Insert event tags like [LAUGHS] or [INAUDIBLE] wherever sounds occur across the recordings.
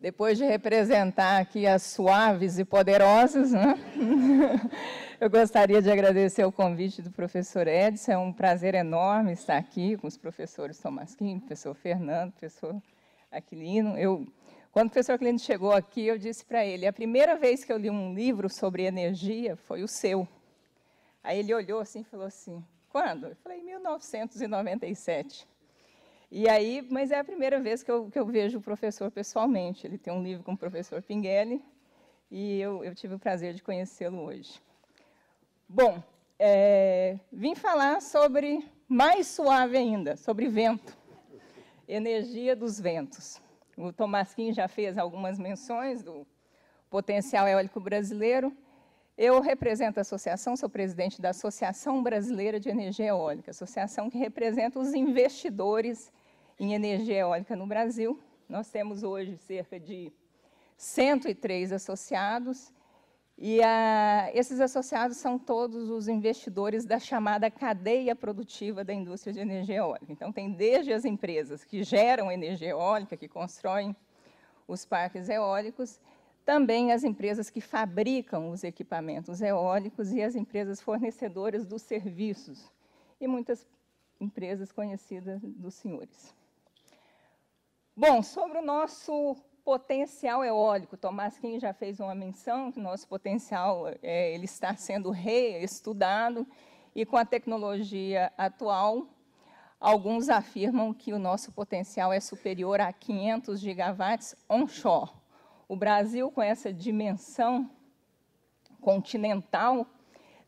depois de representar aqui as suaves e poderosas, né? [LAUGHS] eu gostaria de agradecer o convite do professor Edson. É um prazer enorme estar aqui com os professores Tomasquim, professor Fernando, professor Aquilino. Eu, quando o professor Aquilino chegou aqui, eu disse para ele: a primeira vez que eu li um livro sobre energia foi o seu. Aí ele olhou assim e falou assim: quando? Eu falei: 1997. E aí, mas é a primeira vez que eu, que eu vejo o professor pessoalmente. Ele tem um livro com o professor Pinguelli e eu, eu tive o prazer de conhecê-lo hoje. Bom, é, vim falar sobre mais suave ainda, sobre vento, energia dos ventos. O Tomasquim já fez algumas menções do potencial eólico brasileiro. Eu represento a associação, sou presidente da Associação Brasileira de Energia Eólica, associação que representa os investidores em energia eólica no Brasil. Nós temos hoje cerca de 103 associados, e a, esses associados são todos os investidores da chamada cadeia produtiva da indústria de energia eólica. Então, tem desde as empresas que geram energia eólica, que constroem os parques eólicos, também as empresas que fabricam os equipamentos eólicos e as empresas fornecedoras dos serviços, e muitas empresas conhecidas dos senhores. Bom, sobre o nosso potencial eólico, Tomás Kim já fez uma menção nosso potencial é, ele está sendo reestudado e com a tecnologia atual, alguns afirmam que o nosso potencial é superior a 500 gigawatts onshore o Brasil, com essa dimensão continental,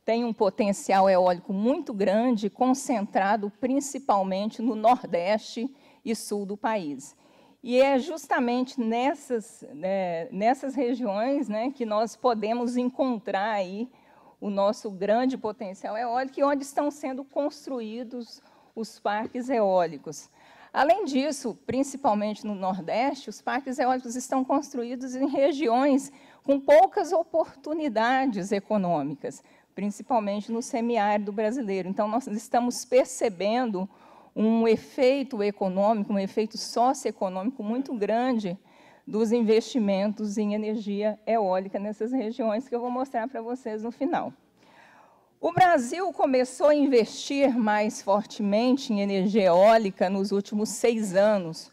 tem um potencial eólico muito grande, concentrado principalmente no Nordeste e Sul do país. E é justamente nessas, né, nessas regiões né, que nós podemos encontrar aí o nosso grande potencial eólico e onde estão sendo construídos os parques eólicos. Além disso, principalmente no Nordeste, os parques eólicos estão construídos em regiões com poucas oportunidades econômicas, principalmente no semiárido brasileiro. Então, nós estamos percebendo um efeito econômico, um efeito socioeconômico muito grande dos investimentos em energia eólica nessas regiões que eu vou mostrar para vocês no final. O Brasil começou a investir mais fortemente em energia eólica nos últimos seis anos,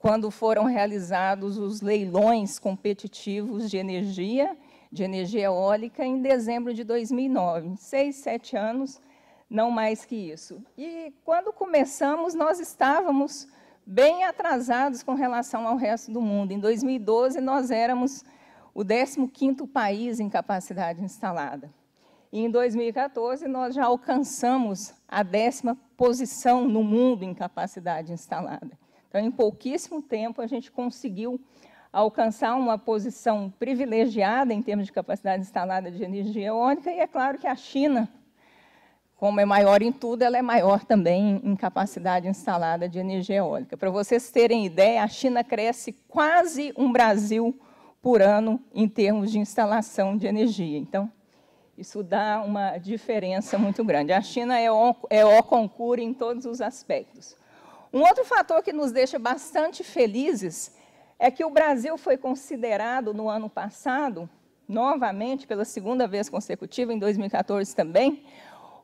quando foram realizados os leilões competitivos de energia, de energia eólica, em dezembro de 2009. Seis, sete anos, não mais que isso. E quando começamos, nós estávamos bem atrasados com relação ao resto do mundo. Em 2012, nós éramos o 15º país em capacidade instalada. E em 2014, nós já alcançamos a décima posição no mundo em capacidade instalada. Então, em pouquíssimo tempo, a gente conseguiu alcançar uma posição privilegiada em termos de capacidade instalada de energia eólica, e é claro que a China, como é maior em tudo, ela é maior também em capacidade instalada de energia eólica. Para vocês terem ideia, a China cresce quase um Brasil por ano em termos de instalação de energia. Então, isso dá uma diferença muito grande. A China é o, é o concurso em todos os aspectos. Um outro fator que nos deixa bastante felizes é que o Brasil foi considerado no ano passado, novamente, pela segunda vez consecutiva, em 2014 também,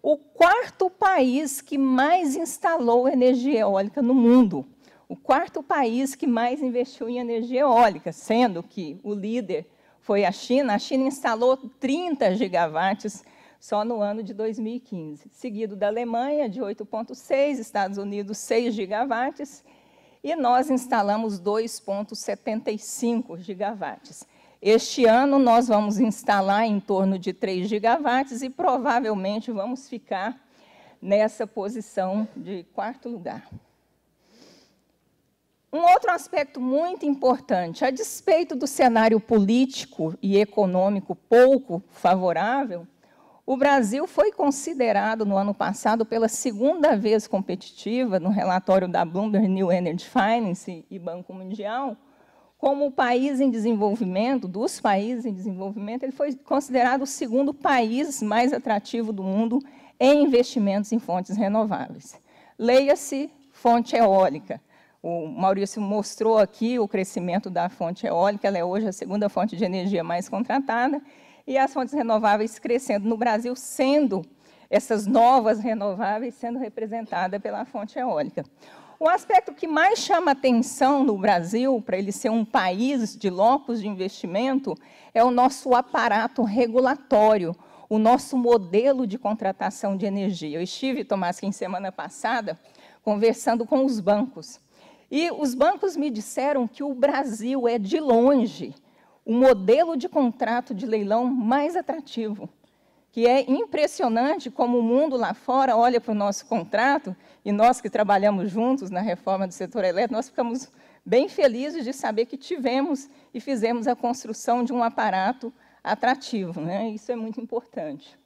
o quarto país que mais instalou energia eólica no mundo. O quarto país que mais investiu em energia eólica, sendo que o líder foi a China. A China instalou 30 gigawatts só no ano de 2015, seguido da Alemanha, de 8,6, Estados Unidos, 6 gigawatts, e nós instalamos 2,75 gigawatts. Este ano nós vamos instalar em torno de 3 gigawatts e provavelmente vamos ficar nessa posição de quarto lugar. Um outro aspecto muito importante, a despeito do cenário político e econômico pouco favorável, o Brasil foi considerado no ano passado pela segunda vez competitiva no relatório da Bloomberg New Energy Finance e Banco Mundial como o país em desenvolvimento, dos países em desenvolvimento, ele foi considerado o segundo país mais atrativo do mundo em investimentos em fontes renováveis. Leia-se fonte eólica. O Maurício mostrou aqui o crescimento da fonte eólica, ela é hoje a segunda fonte de energia mais contratada, e as fontes renováveis crescendo no Brasil, sendo essas novas renováveis sendo representadas pela fonte eólica. O aspecto que mais chama atenção no Brasil, para ele ser um país de locos de investimento, é o nosso aparato regulatório, o nosso modelo de contratação de energia. Eu estive, Tomás, em semana passada, conversando com os bancos. E os bancos me disseram que o Brasil é, de longe, o modelo de contrato de leilão mais atrativo. Que é impressionante como o mundo lá fora olha para o nosso contrato, e nós que trabalhamos juntos na reforma do setor elétrico, nós ficamos bem felizes de saber que tivemos e fizemos a construção de um aparato atrativo. Né? Isso é muito importante.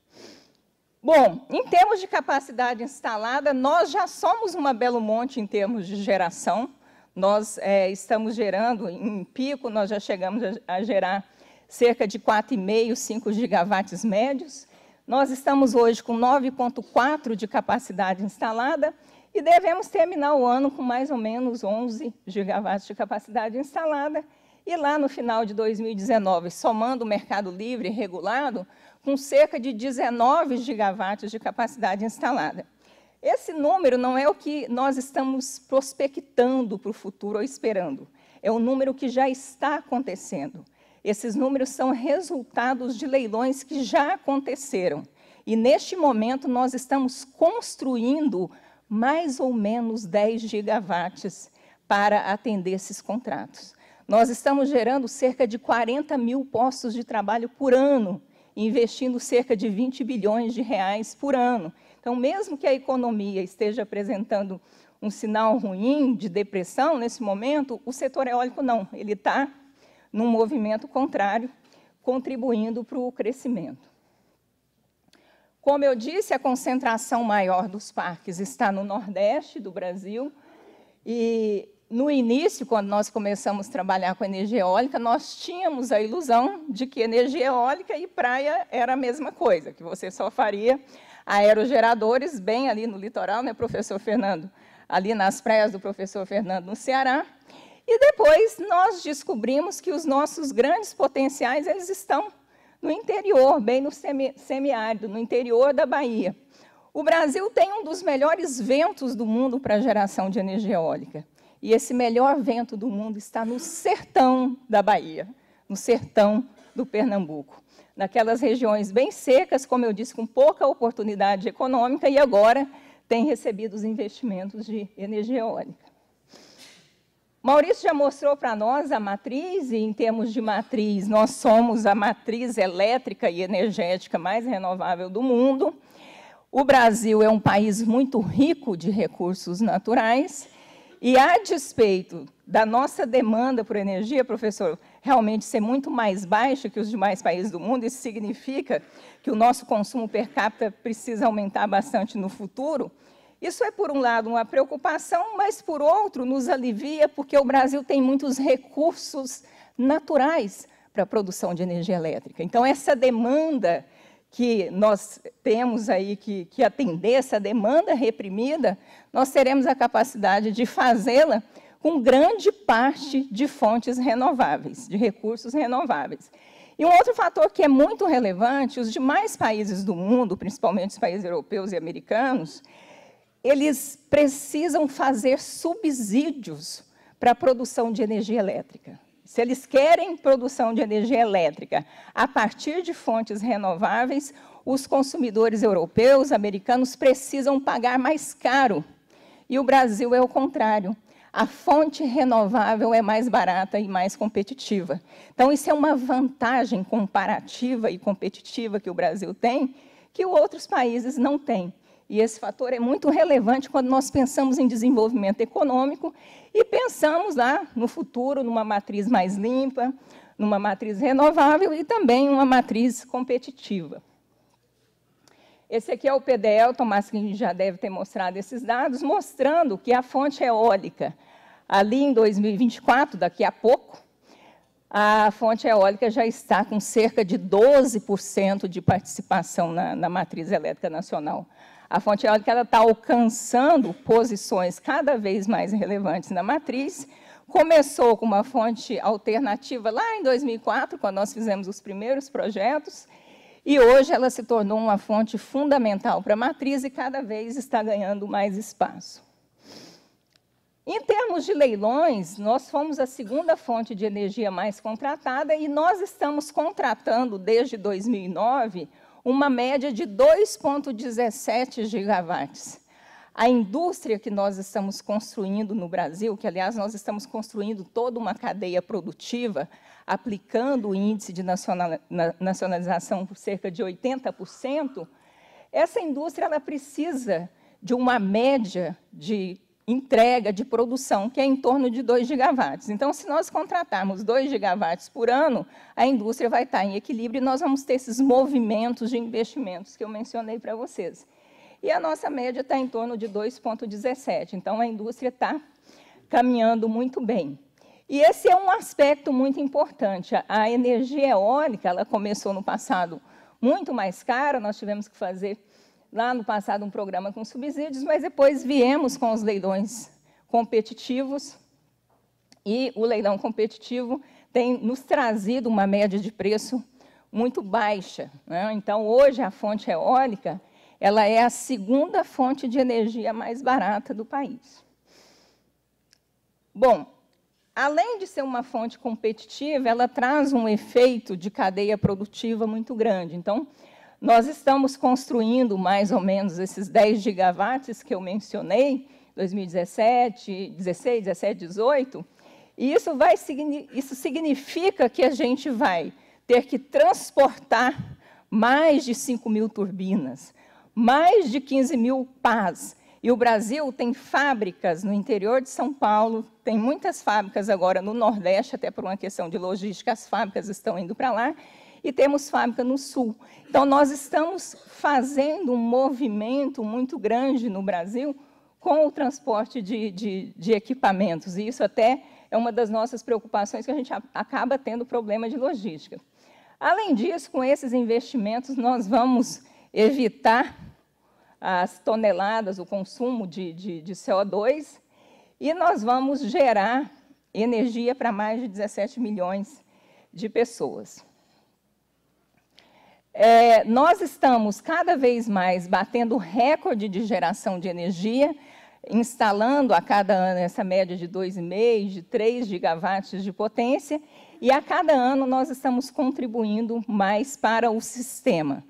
Bom, em termos de capacidade instalada, nós já somos uma Belo Monte em termos de geração. Nós é, estamos gerando, em pico, nós já chegamos a, a gerar cerca de 4,5, 5 gigawatts médios. Nós estamos hoje com 9,4 de capacidade instalada e devemos terminar o ano com mais ou menos 11 gigawatts de capacidade instalada. E lá no final de 2019, somando o mercado livre regulado, com cerca de 19 gigawatts de capacidade instalada. Esse número não é o que nós estamos prospectando para o futuro ou esperando, é o número que já está acontecendo. Esses números são resultados de leilões que já aconteceram. E neste momento nós estamos construindo mais ou menos 10 gigawatts para atender esses contratos. Nós estamos gerando cerca de 40 mil postos de trabalho por ano investindo cerca de 20 bilhões de reais por ano. Então, mesmo que a economia esteja apresentando um sinal ruim de depressão nesse momento, o setor eólico não, ele está num movimento contrário, contribuindo para o crescimento. Como eu disse, a concentração maior dos parques está no Nordeste do Brasil e no início, quando nós começamos a trabalhar com energia eólica, nós tínhamos a ilusão de que energia eólica e praia era a mesma coisa, que você só faria aerogeradores bem ali no litoral, né, professor Fernando? Ali nas praias do professor Fernando, no Ceará. E depois nós descobrimos que os nossos grandes potenciais eles estão no interior, bem no semiárido, no interior da Bahia. O Brasil tem um dos melhores ventos do mundo para a geração de energia eólica. E esse melhor vento do mundo está no sertão da Bahia, no sertão do Pernambuco. Naquelas regiões bem secas, como eu disse, com pouca oportunidade econômica, e agora tem recebido os investimentos de energia eólica. Maurício já mostrou para nós a matriz, e em termos de matriz, nós somos a matriz elétrica e energética mais renovável do mundo. O Brasil é um país muito rico de recursos naturais, e a despeito da nossa demanda por energia, professor, realmente ser muito mais baixa que os demais países do mundo, isso significa que o nosso consumo per capita precisa aumentar bastante no futuro. Isso é, por um lado, uma preocupação, mas, por outro, nos alivia, porque o Brasil tem muitos recursos naturais para a produção de energia elétrica. Então, essa demanda que nós temos aí que, que atender essa demanda reprimida, nós teremos a capacidade de fazê-la com grande parte de fontes renováveis, de recursos renováveis. E um outro fator que é muito relevante, os demais países do mundo, principalmente os países europeus e americanos, eles precisam fazer subsídios para a produção de energia elétrica se eles querem produção de energia elétrica a partir de fontes renováveis, os consumidores europeus, americanos, precisam pagar mais caro. E o Brasil é o contrário. A fonte renovável é mais barata e mais competitiva. Então, isso é uma vantagem comparativa e competitiva que o Brasil tem, que outros países não têm. E esse fator é muito relevante quando nós pensamos em desenvolvimento econômico e pensamos lá no futuro, numa matriz mais limpa, numa matriz renovável e também uma matriz competitiva. Esse aqui é o PDL, Tomás que já deve ter mostrado esses dados, mostrando que a fonte eólica, ali em 2024, daqui a pouco, a fonte eólica já está com cerca de 12% de participação na, na matriz elétrica nacional. A fonte eólica está alcançando posições cada vez mais relevantes na matriz. Começou com uma fonte alternativa lá em 2004, quando nós fizemos os primeiros projetos, e hoje ela se tornou uma fonte fundamental para a matriz e cada vez está ganhando mais espaço. Em termos de leilões, nós fomos a segunda fonte de energia mais contratada e nós estamos contratando, desde 2009, uma média de 2,17 gigawatts. A indústria que nós estamos construindo no Brasil, que, aliás, nós estamos construindo toda uma cadeia produtiva, aplicando o índice de nacionalização por cerca de 80%, essa indústria ela precisa de uma média de entrega de produção, que é em torno de 2 gigawatts. Então, se nós contratarmos 2 gigawatts por ano, a indústria vai estar em equilíbrio e nós vamos ter esses movimentos de investimentos que eu mencionei para vocês. E a nossa média está em torno de 2,17. Então, a indústria está caminhando muito bem. E esse é um aspecto muito importante. A energia eólica, ela começou no passado muito mais cara, nós tivemos que fazer lá no passado um programa com subsídios, mas depois viemos com os leilões competitivos. E o leilão competitivo tem nos trazido uma média de preço muito baixa. Né? Então, hoje, a fonte eólica ela é a segunda fonte de energia mais barata do país. Bom, além de ser uma fonte competitiva, ela traz um efeito de cadeia produtiva muito grande. Então, nós estamos construindo mais ou menos esses 10 gigawatts que eu mencionei, 2017, 16, 17, 18, e isso, vai, isso significa que a gente vai ter que transportar mais de 5 mil turbinas, mais de 15 mil pás. E o Brasil tem fábricas no interior de São Paulo, tem muitas fábricas agora no Nordeste, até por uma questão de logística, as fábricas estão indo para lá, e temos fábrica no sul. Então, nós estamos fazendo um movimento muito grande no Brasil com o transporte de, de, de equipamentos, e isso até é uma das nossas preocupações, que a gente acaba tendo problema de logística. Além disso, com esses investimentos, nós vamos evitar as toneladas, o consumo de, de, de CO2, e nós vamos gerar energia para mais de 17 milhões de pessoas. É, nós estamos cada vez mais batendo recorde de geração de energia, instalando a cada ano essa média de 2,5, de 3 gigawatts de potência, e a cada ano nós estamos contribuindo mais para o sistema.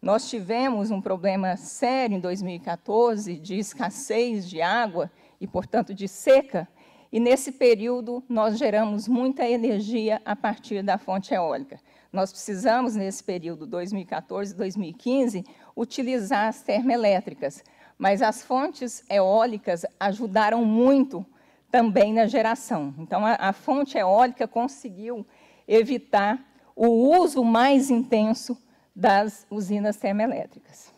Nós tivemos um problema sério em 2014 de escassez de água e, portanto, de seca, e nesse período nós geramos muita energia a partir da fonte eólica. Nós precisamos, nesse período 2014 2015, utilizar as termoelétricas, mas as fontes eólicas ajudaram muito também na geração. Então, a, a fonte eólica conseguiu evitar o uso mais intenso das usinas termoelétricas.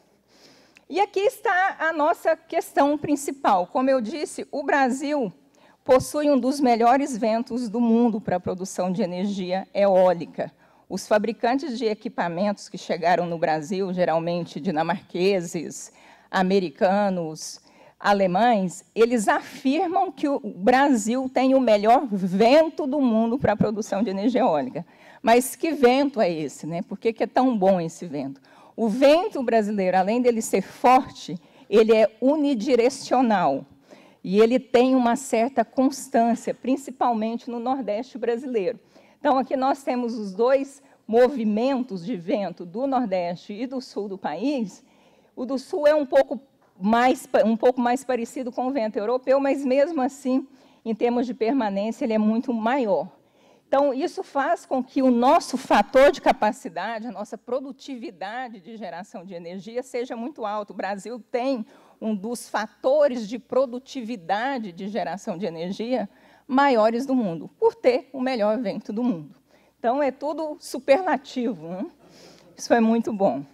E aqui está a nossa questão principal. Como eu disse, o Brasil possui um dos melhores ventos do mundo para a produção de energia eólica. Os fabricantes de equipamentos que chegaram no Brasil, geralmente dinamarqueses, americanos, alemães, eles afirmam que o Brasil tem o melhor vento do mundo para a produção de energia eólica. Mas que vento é esse? Né? Por que, que é tão bom esse vento? O vento brasileiro, além dele ser forte, ele é unidirecional. E ele tem uma certa constância, principalmente no Nordeste brasileiro. Então, aqui nós temos os dois movimentos de vento do Nordeste e do Sul do país. O do Sul é um pouco mais, um pouco mais parecido com o vento europeu, mas mesmo assim, em termos de permanência, ele é muito maior. Então, isso faz com que o nosso fator de capacidade, a nossa produtividade de geração de energia seja muito alto. O Brasil tem um dos fatores de produtividade de geração de energia maiores do mundo, por ter o melhor vento do mundo. Então é tudo superlativo. Né? Isso é muito bom.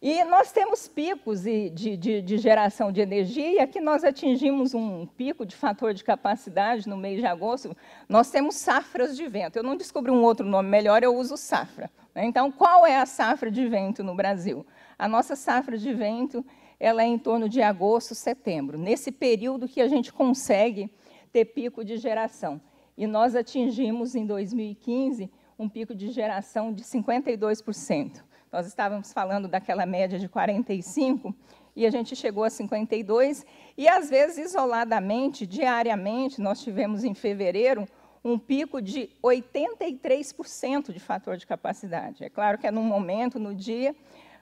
E nós temos picos de, de, de, geração de energia, e aqui nós atingimos um pico de fator de capacidade no mês de agosto. Nós temos safras de vento. Eu não descobri um outro nome melhor, eu uso safra. Né? Então, qual é a safra de vento no Brasil? A nossa safra de vento ela é em torno de agosto, setembro, nesse período que a gente consegue ter pico de geração. E nós atingimos, em 2015, um pico de geração de 52%. Nós estávamos falando daquela média de 45% e a gente chegou a 52%. E, às vezes, isoladamente, diariamente, nós tivemos em fevereiro um pico de 83% de fator de capacidade. É claro que é num momento, no dia,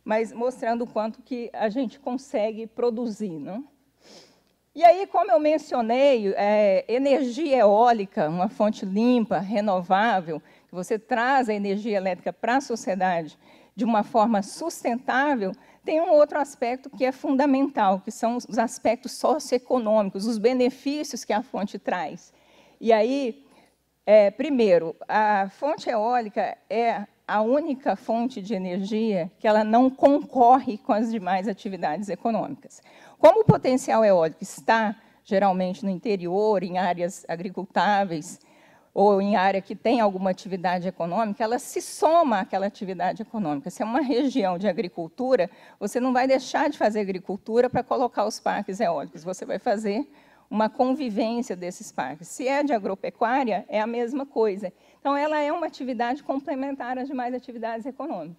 mas mostrando o quanto que a gente consegue produzir. Não? Né? E aí, como eu mencionei, é, energia eólica, uma fonte limpa, renovável, que você traz a energia elétrica para a sociedade de uma forma sustentável, tem um outro aspecto que é fundamental, que são os aspectos socioeconômicos, os benefícios que a fonte traz. E aí, é, primeiro, a fonte eólica é a única fonte de energia que ela não concorre com as demais atividades econômicas. Como o potencial eólico está geralmente no interior, em áreas agricultáveis ou em área que tem alguma atividade econômica, ela se soma àquela atividade econômica. Se é uma região de agricultura, você não vai deixar de fazer agricultura para colocar os parques eólicos, você vai fazer uma convivência desses parques. Se é de agropecuária, é a mesma coisa. Então, ela é uma atividade complementar às demais atividades econômicas.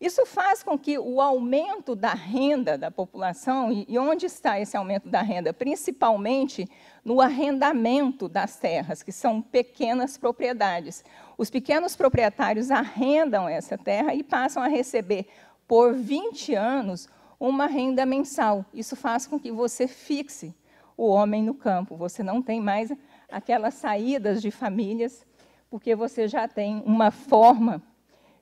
Isso faz com que o aumento da renda da população, e onde está esse aumento da renda? Principalmente no arrendamento das terras, que são pequenas propriedades. Os pequenos proprietários arrendam essa terra e passam a receber, por 20 anos, uma renda mensal. Isso faz com que você fixe o homem no campo. Você não tem mais aquelas saídas de famílias, porque você já tem uma forma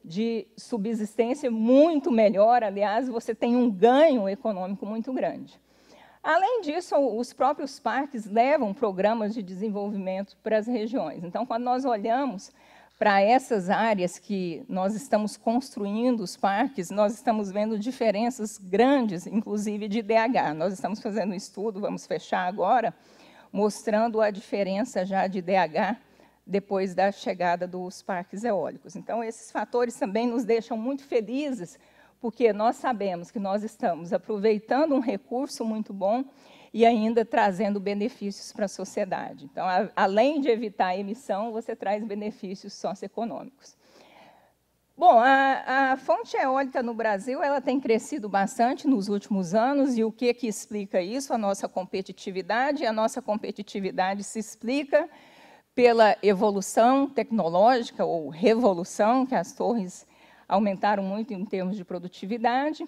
de subsistência muito melhor, aliás, você tem um ganho econômico muito grande. Além disso, os próprios parques levam programas de desenvolvimento para as regiões. Então, quando nós olhamos para essas áreas que nós estamos construindo os parques, nós estamos vendo diferenças grandes, inclusive de DH. Nós estamos fazendo um estudo, vamos fechar agora, mostrando a diferença já de DH depois da chegada dos parques eólicos. Então, esses fatores também nos deixam muito felizes, porque nós sabemos que nós estamos aproveitando um recurso muito bom e ainda trazendo benefícios para a sociedade. Então, a, além de evitar a emissão, você traz benefícios socioeconômicos. Bom, a, a, fonte eólica no Brasil ela tem crescido bastante nos últimos anos e o que, que explica isso? A nossa competitividade. A nossa competitividade se explica pela evolução tecnológica ou revolução, que as torres aumentaram muito em termos de produtividade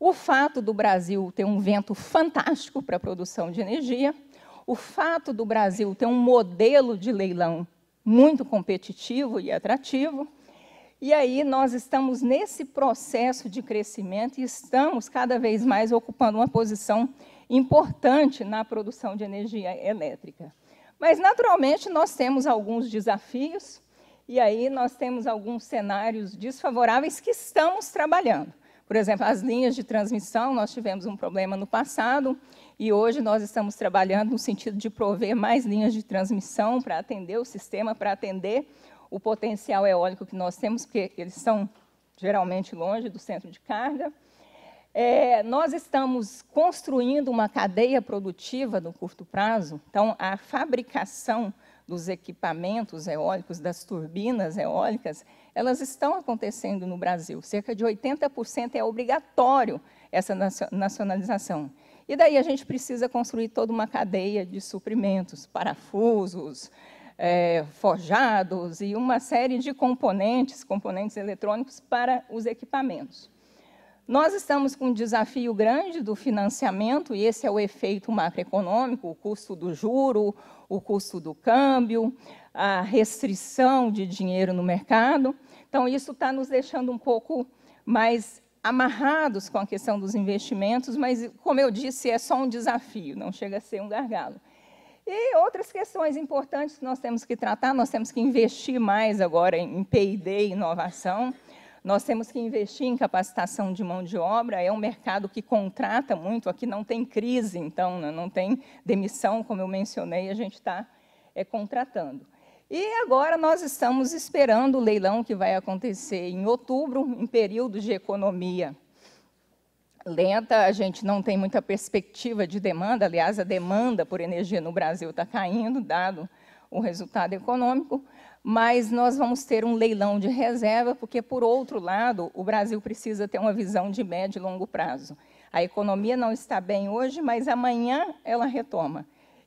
o fato do Brasil ter um vento fantástico para a produção de energia, o fato do Brasil ter um modelo de leilão muito competitivo e atrativo. E aí nós estamos nesse processo de crescimento e estamos cada vez mais ocupando uma posição importante na produção de energia elétrica. Mas, naturalmente, nós temos alguns desafios e aí nós temos alguns cenários desfavoráveis que estamos trabalhando. Por exemplo, as linhas de transmissão, nós tivemos um problema no passado e hoje nós estamos trabalhando no sentido de prover mais linhas de transmissão para atender o sistema, para atender o potencial eólico que nós temos, porque eles são geralmente longe do centro de carga. É, nós estamos construindo uma cadeia produtiva no curto prazo, então a fabricação dos equipamentos eólicos, das turbinas eólicas, elas estão acontecendo no Brasil. Cerca de 80% é obrigatório essa nacionalização. E daí a gente precisa construir toda uma cadeia de suprimentos, parafusos, é, forjados e uma série de componentes, componentes eletrônicos para os equipamentos. Nós estamos com um desafio grande do financiamento, e esse é o efeito macroeconômico, o custo do juro, o custo do câmbio, a restrição de dinheiro no mercado. Então, isso está nos deixando um pouco mais amarrados com a questão dos investimentos, mas, como eu disse, é só um desafio, não chega a ser um gargalo. E outras questões importantes que nós temos que tratar, nós temos que investir mais agora em P&D e inovação, nós temos que investir em capacitação de mão de obra, é um mercado que contrata muito, aqui não tem crise, então, né, não tem demissão, como eu mencionei, a gente está é, contratando. E agora nós estamos esperando o leilão que vai acontecer em outubro, em período de economia lenta, a gente não tem muita perspectiva de demanda, aliás, a demanda por energia no Brasil está caindo, dado o resultado econômico, mas nós vamos ter um leilão de reserva, porque, por outro lado, o Brasil precisa ter uma visão de médio e longo prazo. A economia não está bem hoje, mas amanhã ela retoma.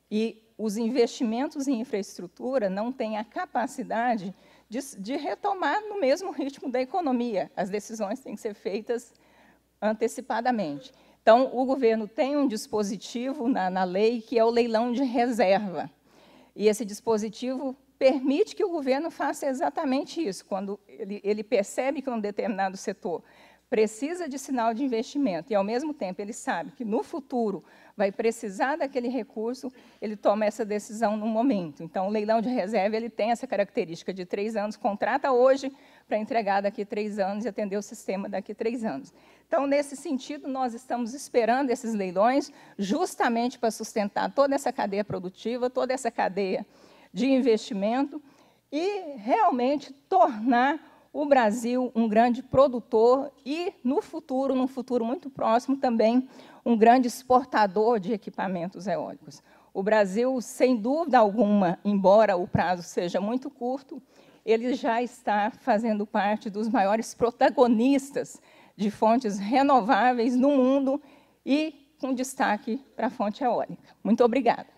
E os investimentos em infraestrutura não têm a capacidade de, de retomar no mesmo ritmo da economia. As decisões têm que ser feitas antecipadamente. Então, o governo tem um dispositivo na, na lei que é o leilão de reserva. E esse dispositivo permite que o governo faça exatamente isso, quando ele, ele percebe que um determinado setor precisa de sinal de investimento e, ao mesmo tempo, ele sabe que no futuro vai precisar daquele recurso, ele toma essa decisão no momento. Então, o leilão de reserva ele tem essa característica de três anos, contrata hoje para entregar daqui três anos e atender o sistema daqui três anos. Então, nesse sentido, nós estamos esperando esses leilões justamente para sustentar toda essa cadeia produtiva, toda essa cadeia de investimento e realmente tornar o Brasil um grande produtor e, no futuro, num futuro muito próximo, também um grande exportador de equipamentos eólicos. O Brasil, sem dúvida alguma, embora o prazo seja muito curto, ele já está fazendo parte dos maiores protagonistas de fontes renováveis no mundo e com destaque para a fonte eólica. Muito obrigada.